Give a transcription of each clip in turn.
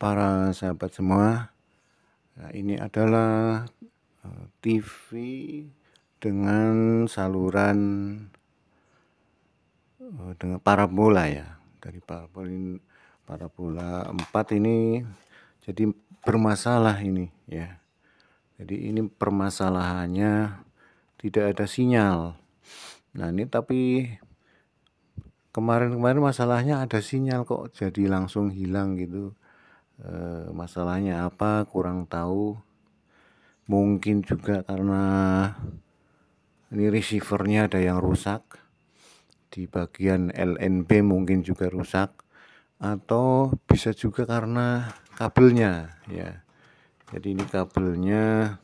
para sahabat semua. Nah, ini adalah eh, TV dengan saluran eh, dengan parabola ya. Dari parabola parabola 4 ini jadi bermasalah ini ya. Jadi ini permasalahannya tidak ada sinyal. Nah, ini tapi kemarin-kemarin masalahnya ada sinyal kok jadi langsung hilang gitu Eh, masalahnya apa kurang tahu mungkin juga karena ini receivernya ada yang rusak di bagian LNB mungkin juga rusak atau bisa juga karena kabelnya ya jadi ini kabelnya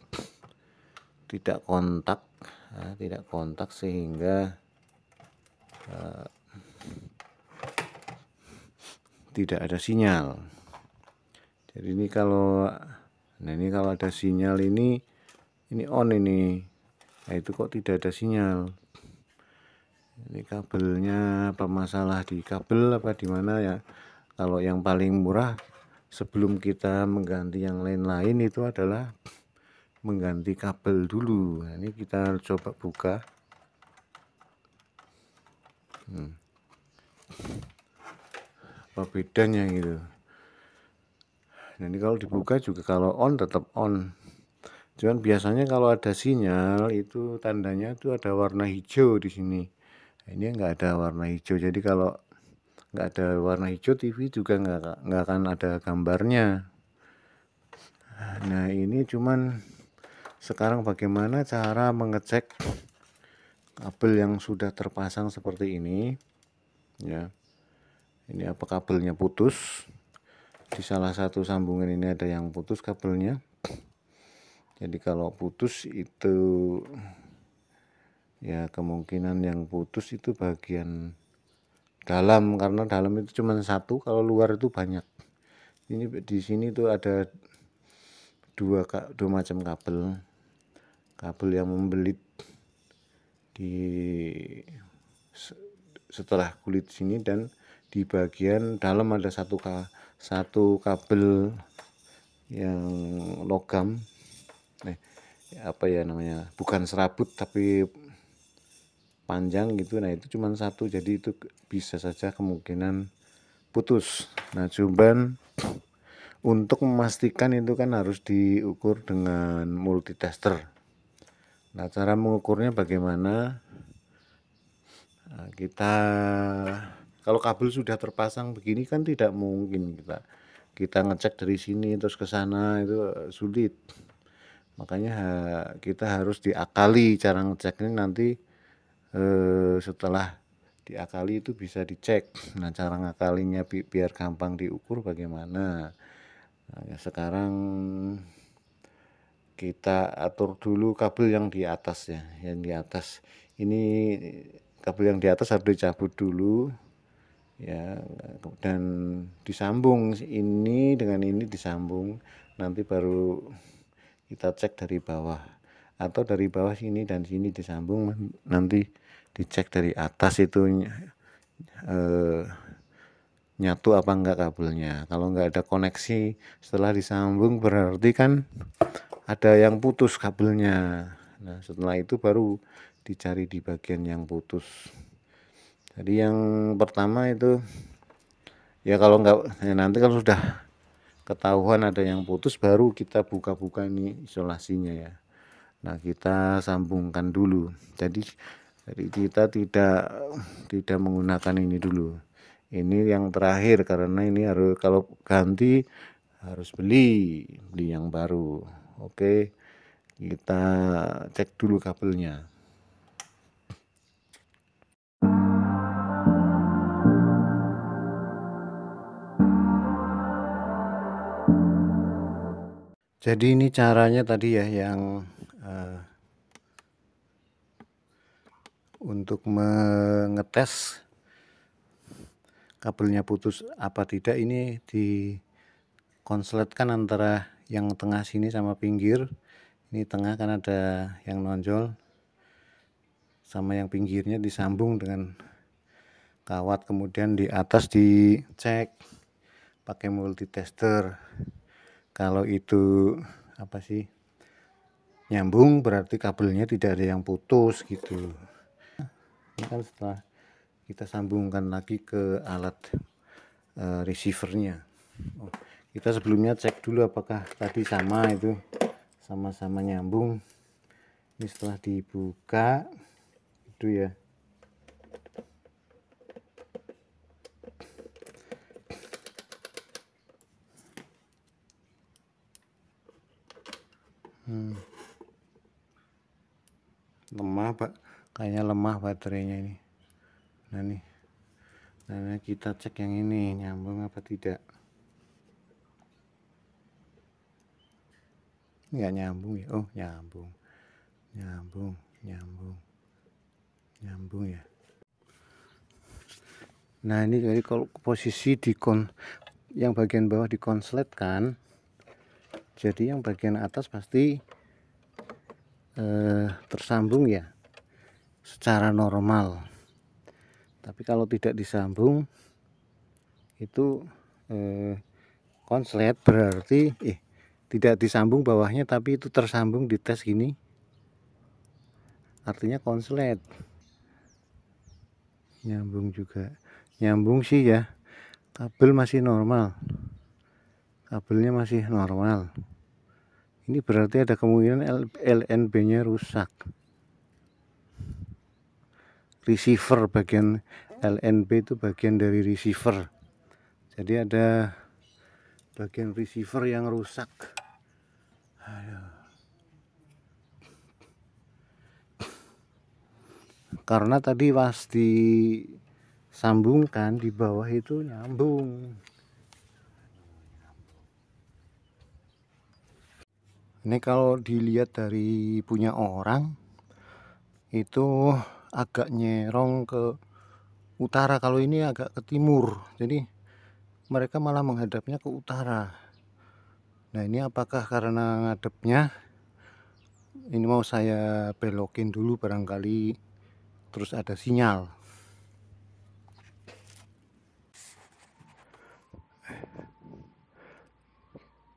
tidak kontak ya, tidak kontak sehingga uh, tidak ada sinyal jadi ini kalau nah ini kalau ada sinyal ini ini on ini nah itu kok tidak ada sinyal ini kabelnya apa masalah di kabel apa di mana ya kalau yang paling murah sebelum kita mengganti yang lain-lain itu adalah mengganti kabel dulu nah, ini kita coba buka hmm. apa bedanya gitu ini kalau dibuka juga kalau on tetap on cuman biasanya kalau ada sinyal itu tandanya itu ada warna hijau di sini nah, ini enggak ada warna hijau jadi kalau enggak ada warna hijau TV juga enggak nggak akan ada gambarnya nah ini cuman sekarang bagaimana cara mengecek kabel yang sudah terpasang seperti ini ya ini apa kabelnya putus di salah satu sambungan ini ada yang putus kabelnya jadi kalau putus itu ya kemungkinan yang putus itu bagian dalam karena dalam itu cuma satu kalau luar itu banyak ini di sini tuh ada dua dua macam kabel kabel yang membelit di setelah kulit sini dan di bagian dalam ada satu kabel satu kabel yang logam eh, apa ya namanya bukan serabut tapi panjang gitu nah itu cuma satu jadi itu bisa saja kemungkinan putus nah cuman untuk memastikan itu kan harus diukur dengan multitester nah cara mengukurnya bagaimana nah, kita kalau kabel sudah terpasang begini kan tidak mungkin kita kita ngecek dari sini terus ke sana itu eh, sulit. Makanya ha, kita harus diakali cara ngeceknya nanti e, setelah diakali itu bisa dicek. Nah, cara ngakalinya bi biar gampang diukur bagaimana. Nah, ya sekarang kita atur dulu kabel yang di atas ya, yang di atas. Ini kabel yang di atas harus dicabut dulu ya dan disambung ini dengan ini disambung nanti baru kita cek dari bawah atau dari bawah sini dan sini disambung nanti dicek dari atas itu eh, nyatu apa enggak kabelnya kalau enggak ada koneksi setelah disambung berarti kan ada yang putus kabelnya nah setelah itu baru dicari di bagian yang putus jadi yang pertama itu ya kalau nggak ya nanti kalau sudah ketahuan ada yang putus baru kita buka-buka ini isolasinya ya. Nah kita sambungkan dulu. Jadi jadi kita tidak tidak menggunakan ini dulu. Ini yang terakhir karena ini harus kalau ganti harus beli beli yang baru. Oke kita cek dulu kabelnya. jadi ini caranya tadi ya yang uh, untuk mengetes kabelnya putus apa tidak ini di konsletkan antara yang tengah sini sama pinggir ini tengah kan ada yang nonjol sama yang pinggirnya disambung dengan kawat kemudian di atas dicek pakai multitester kalau itu apa sih nyambung berarti kabelnya tidak ada yang putus gitu ini kan setelah kita sambungkan lagi ke alat uh, receivernya oh, kita sebelumnya cek dulu apakah tadi sama itu sama-sama nyambung ini setelah dibuka itu ya Hmm. Lemah pak, kayaknya lemah baterainya ini. Nah nih, nah kita cek yang ini nyambung apa tidak. Nggak nyambung ya? Oh nyambung, nyambung, nyambung, nyambung ya. Nah ini jadi kalau posisi di kon yang bagian bawah dikonsletkan jadi yang bagian atas pasti eh, tersambung ya secara normal tapi kalau tidak disambung itu eh, konslet berarti eh tidak disambung bawahnya tapi itu tersambung di tes ini. artinya konslet nyambung juga nyambung sih ya kabel masih normal kabelnya masih normal ini berarti ada kemungkinan LNB nya rusak receiver bagian LNB itu bagian dari receiver jadi ada bagian receiver yang rusak karena tadi pas disambungkan di bawah itu nyambung ini kalau dilihat dari punya orang itu agak nyerong ke utara kalau ini agak ke timur jadi mereka malah menghadapnya ke utara nah ini apakah karena ngadepnya ini mau saya belokin dulu barangkali terus ada sinyal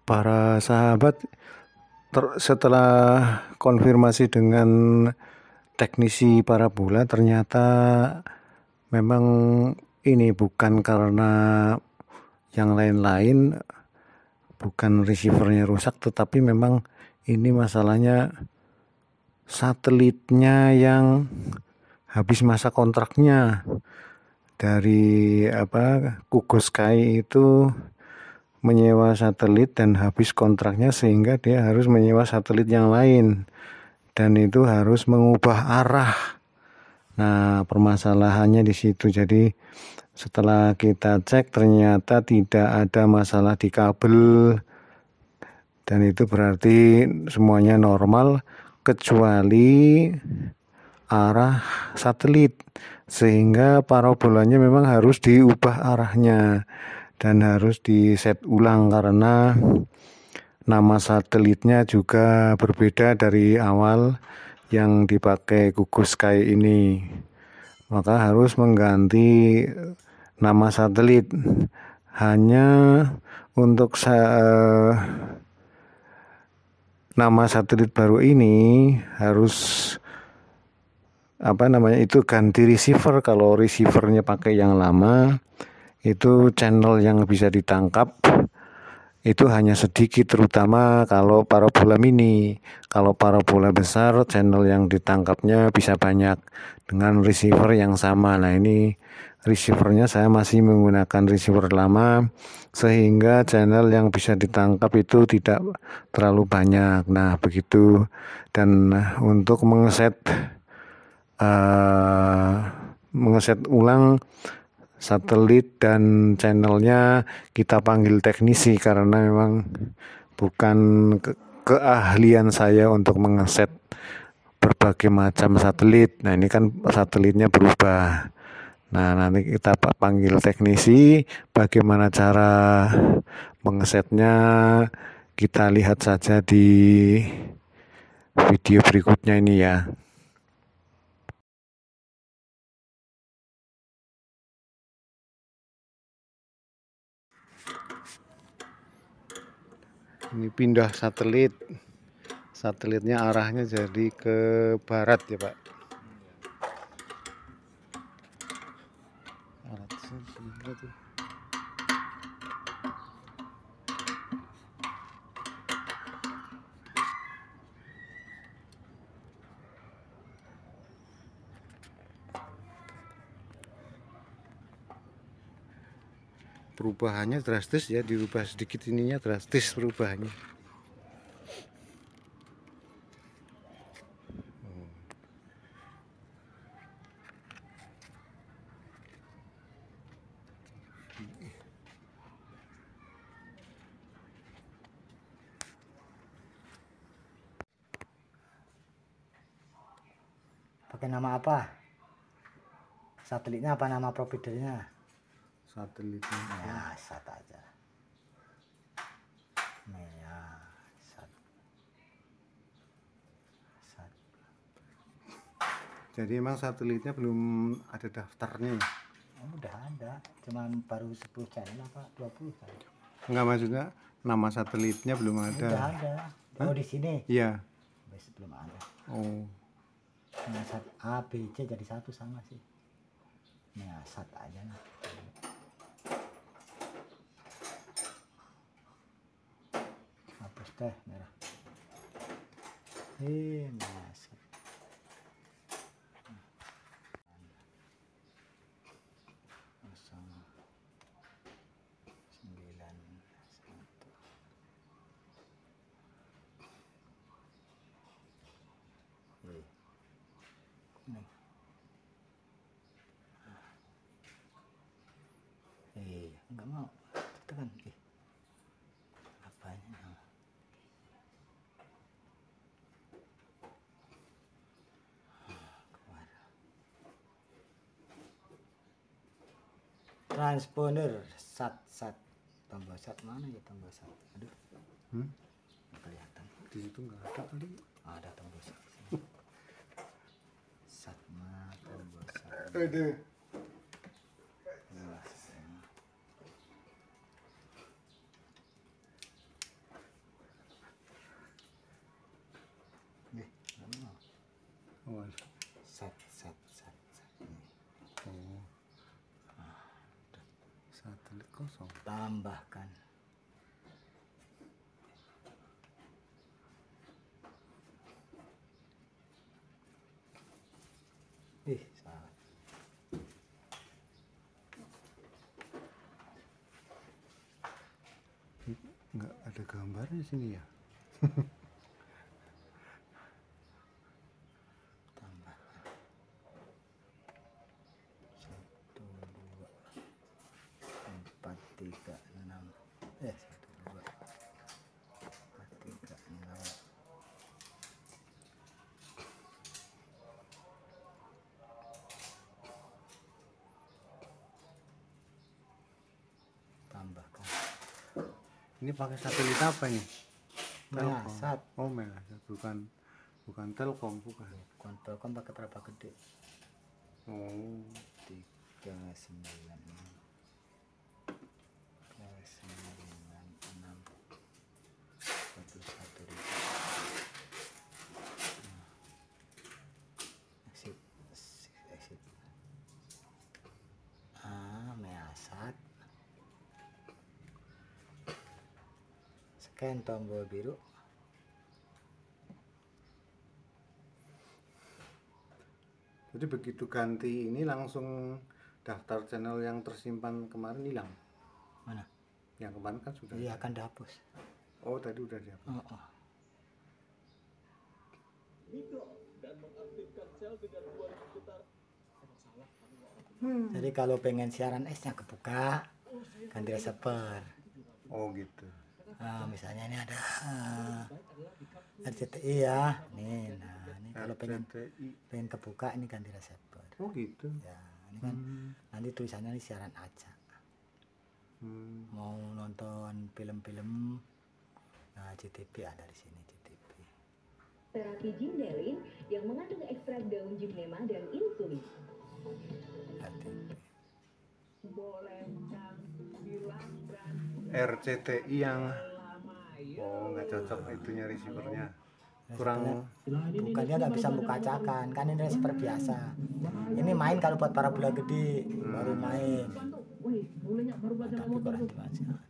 para sahabat ter, setelah konfirmasi dengan teknisi parabola ternyata memang ini bukan karena yang lain-lain bukan receivernya rusak tetapi memang ini masalahnya satelitnya yang habis masa kontraknya dari apa Kugus Sky itu menyewa satelit dan habis kontraknya sehingga dia harus menyewa satelit yang lain dan itu harus mengubah arah. Nah, permasalahannya di situ. Jadi setelah kita cek ternyata tidak ada masalah di kabel dan itu berarti semuanya normal kecuali arah satelit sehingga parabolanya memang harus diubah arahnya dan harus di set ulang karena nama satelitnya juga berbeda dari awal yang dipakai Google Sky ini. Maka harus mengganti nama satelit hanya untuk sa eh, nama satelit baru ini harus apa namanya itu ganti receiver kalau receivernya pakai yang lama itu channel yang bisa ditangkap itu hanya sedikit terutama kalau parabola mini kalau parabola besar channel yang ditangkapnya bisa banyak dengan receiver yang sama nah ini receivernya saya masih menggunakan receiver lama sehingga channel yang bisa ditangkap itu tidak terlalu banyak nah begitu dan untuk mengeset uh, mengeset ulang satelit dan channelnya kita panggil teknisi karena memang bukan ke keahlian saya untuk mengeset berbagai macam satelit. Nah, ini kan satelitnya berubah. Nah, nanti kita panggil teknisi bagaimana cara mengesetnya kita lihat saja di video berikutnya ini ya. ini pindah satelit satelitnya arahnya jadi ke barat ya Pak perubahannya drastis ya dirubah sedikit ininya drastis perubahannya pakai nama apa satelitnya apa nama providernya satelitnya ya sat aja Mea ya, sat sat jadi emang satelitnya belum ada daftarnya ya? Oh, udah ada cuman baru 10 channel apa 20 channel enggak maksudnya nama satelitnya belum ada udah ada oh, Hah? oh di sini iya belum ada oh Nah, A, B, C jadi satu sama sih. Nah, sat aja lah. Đây, này nào. Thế mà Nih. Eh, enggak mau. transponder sat sat tambah sat mana ya tambah sat aduh hmm? Nggak kelihatan di situ nggak ada kali ada tambah sat sat mana tambah sat aduh tambahkan. Ih, salah. Nggak ada gambarnya sini ya? ini pakai satelit apa ini Melasat. Oh, melasat. Bukan bukan Telkom, bukan. Iya, bukan Telkom pakai berapa gede? Oh, tiga sembilan tekan tombol biru jadi begitu ganti ini langsung daftar channel yang tersimpan kemarin hilang mana yang kemarin kan sudah iya akan dihapus oh tadi udah dihapus oh, oh. hmm. jadi kalau pengen siaran esnya kebuka ganti reseper oh gitu nah, misalnya ini ada uh, ah, RCTI ya nih nah ini kalau pengen pengen kebuka ini ganti reseptor oh gitu ya ini kan hmm. nanti tulisannya ini siaran aja hmm. mau nonton film-film nah CTP ada di sini CTP terapi jindelin yang mengandung ekstrak daun jimnema dan insulin Boleh boleh bilang RCTI yang oh nggak cocok itunya receivernya kurang bukannya nggak bisa buka acakan kan ini seperti biasa ini main kalau buat para bola gede baru main tapi kurang dimaksimalkan